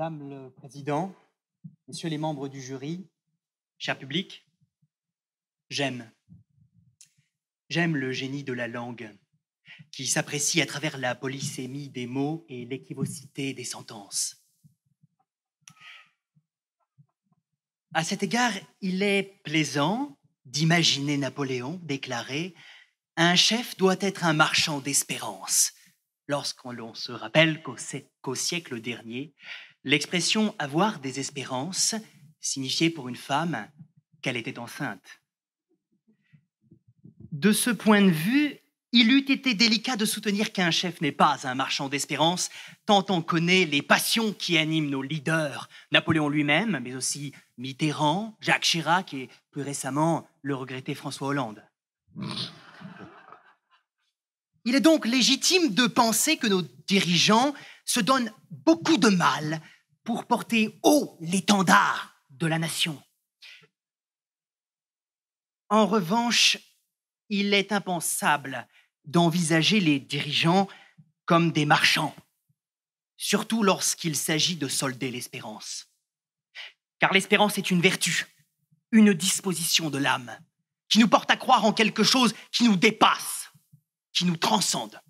Madame le Président, Messieurs les membres du jury, cher public, j'aime. J'aime le génie de la langue, qui s'apprécie à travers la polysémie des mots et l'équivocité des sentences. À cet égard, il est plaisant d'imaginer Napoléon déclarer Un chef doit être un marchand d'espérance, lorsqu'on se rappelle qu'au siècle dernier, L'expression avoir des espérances signifiait pour une femme qu'elle était enceinte. De ce point de vue, il eût été délicat de soutenir qu'un chef n'est pas un marchand d'espérance, tant on connaît les passions qui animent nos leaders, Napoléon lui-même, mais aussi Mitterrand, Jacques Chirac et plus récemment le regretté François Hollande. Il est donc légitime de penser que nos dirigeants se donne beaucoup de mal pour porter haut l'étendard de la nation. En revanche, il est impensable d'envisager les dirigeants comme des marchands, surtout lorsqu'il s'agit de solder l'espérance. Car l'espérance est une vertu, une disposition de l'âme, qui nous porte à croire en quelque chose qui nous dépasse, qui nous transcende.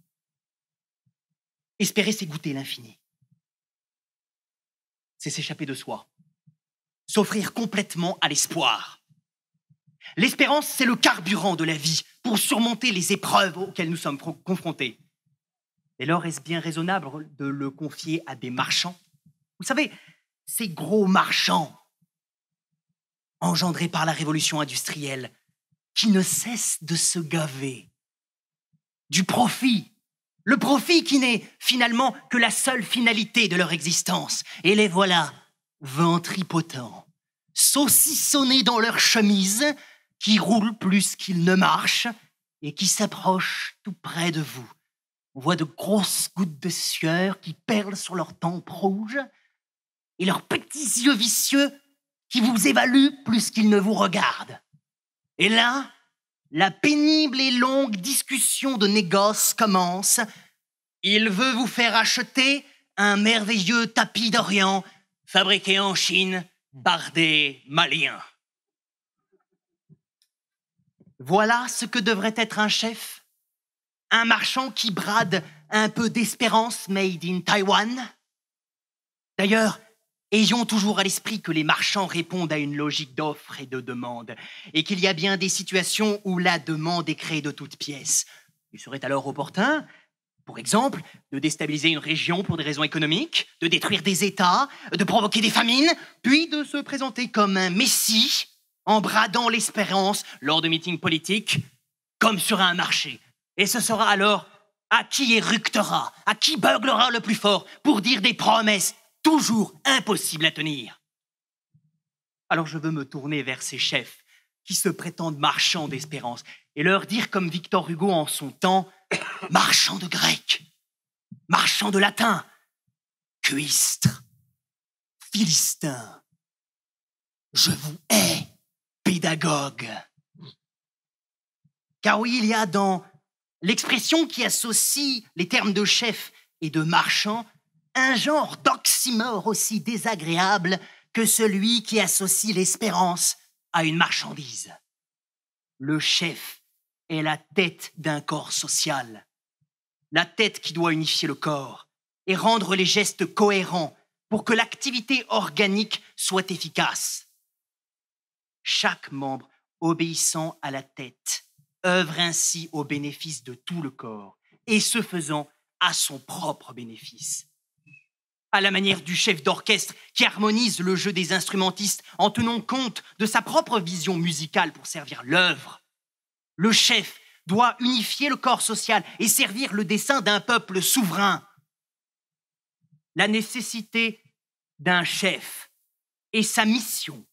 Espérer, c'est goûter l'infini. C'est s'échapper de soi. S'offrir complètement à l'espoir. L'espérance, c'est le carburant de la vie pour surmonter les épreuves auxquelles nous sommes confrontés. Dès lors, est-ce bien raisonnable de le confier à des marchands Vous savez, ces gros marchands engendrés par la révolution industrielle qui ne cessent de se gaver du profit le profit qui n'est finalement que la seule finalité de leur existence. Et les voilà, ventripotents, saucissonnés dans leur chemise, qui roulent plus qu'ils ne marchent et qui s'approchent tout près de vous. On voit de grosses gouttes de sueur qui perlent sur leurs tempes rouges et leurs petits yeux vicieux qui vous évaluent plus qu'ils ne vous regardent. Et là, la pénible et longue discussion de négoce commence. Il veut vous faire acheter un merveilleux tapis d'Orient fabriqué en Chine par des Maliens. Voilà ce que devrait être un chef. Un marchand qui brade un peu d'espérance made in Taiwan. D'ailleurs, Ayons toujours à l'esprit que les marchands répondent à une logique d'offre et de demande, et qu'il y a bien des situations où la demande est créée de toutes pièces. Il serait alors opportun, pour exemple, de déstabiliser une région pour des raisons économiques, de détruire des États, de provoquer des famines, puis de se présenter comme un messie en bradant l'espérance lors de meetings politiques, comme sur un marché. Et ce sera alors à qui éructera, à qui beuglera le plus fort pour dire des promesses toujours impossible à tenir. Alors je veux me tourner vers ces chefs qui se prétendent marchands d'espérance et leur dire comme Victor Hugo en son temps, marchands de grec, marchands de latin, cuistre, philistins, je vous hais, pédagogue. Car oui, il y a dans l'expression qui associe les termes de chef et de marchand un genre d'oxymore aussi désagréable que celui qui associe l'espérance à une marchandise. Le chef est la tête d'un corps social, la tête qui doit unifier le corps et rendre les gestes cohérents pour que l'activité organique soit efficace. Chaque membre obéissant à la tête œuvre ainsi au bénéfice de tout le corps et se faisant à son propre bénéfice à la manière du chef d'orchestre qui harmonise le jeu des instrumentistes en tenant compte de sa propre vision musicale pour servir l'œuvre. Le chef doit unifier le corps social et servir le dessein d'un peuple souverain. La nécessité d'un chef et sa mission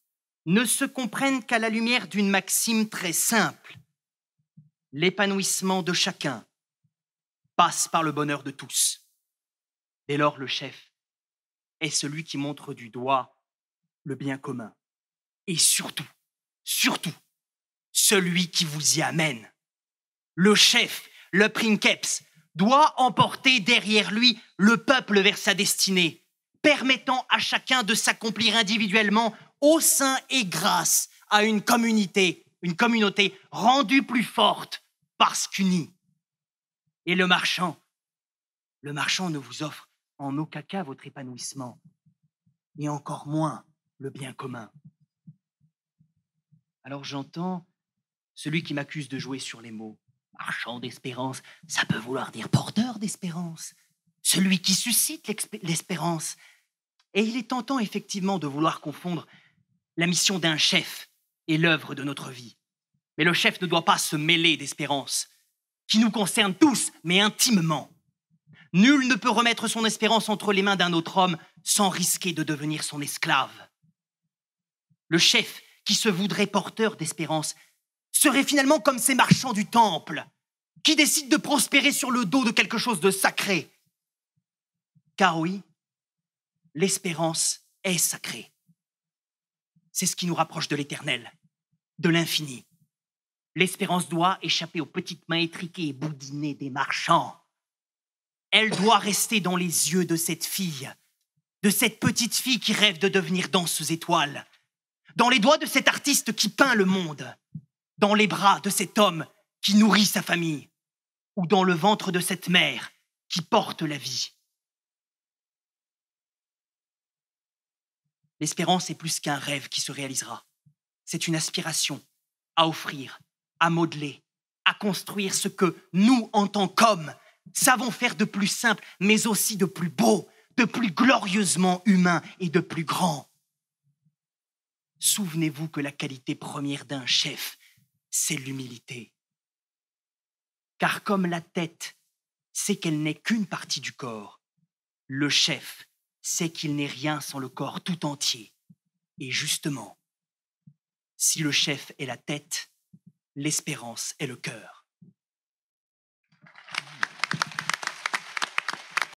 ne se comprennent qu'à la lumière d'une maxime très simple. L'épanouissement de chacun passe par le bonheur de tous. Dès lors, le chef est celui qui montre du doigt le bien commun. Et surtout, surtout, celui qui vous y amène. Le chef, le princeps, doit emporter derrière lui le peuple vers sa destinée, permettant à chacun de s'accomplir individuellement au sein et grâce à une communauté, une communauté rendue plus forte parce qu'unie. Et le marchand, le marchand ne vous offre en aucun cas votre épanouissement, et encore moins le bien commun. Alors j'entends celui qui m'accuse de jouer sur les mots. Marchand d'espérance, ça peut vouloir dire porteur d'espérance, celui qui suscite l'espérance. Et il est tentant effectivement de vouloir confondre la mission d'un chef et l'œuvre de notre vie. Mais le chef ne doit pas se mêler d'espérance, qui nous concerne tous, mais intimement. Nul ne peut remettre son espérance entre les mains d'un autre homme sans risquer de devenir son esclave. Le chef qui se voudrait porteur d'espérance serait finalement comme ces marchands du temple qui décident de prospérer sur le dos de quelque chose de sacré. Car oui, l'espérance est sacrée. C'est ce qui nous rapproche de l'éternel, de l'infini. L'espérance doit échapper aux petites mains étriquées et boudinées des marchands. Elle doit rester dans les yeux de cette fille, de cette petite fille qui rêve de devenir danseuse étoile, dans les doigts de cet artiste qui peint le monde, dans les bras de cet homme qui nourrit sa famille, ou dans le ventre de cette mère qui porte la vie. L'espérance est plus qu'un rêve qui se réalisera. C'est une aspiration à offrir, à modeler, à construire ce que nous, en tant qu'hommes, savons faire de plus simple, mais aussi de plus beau, de plus glorieusement humain et de plus grand. Souvenez-vous que la qualité première d'un chef, c'est l'humilité. Car comme la tête sait qu'elle n'est qu'une partie du corps, le chef sait qu'il n'est rien sans le corps tout entier. Et justement, si le chef est la tête, l'espérance est le cœur.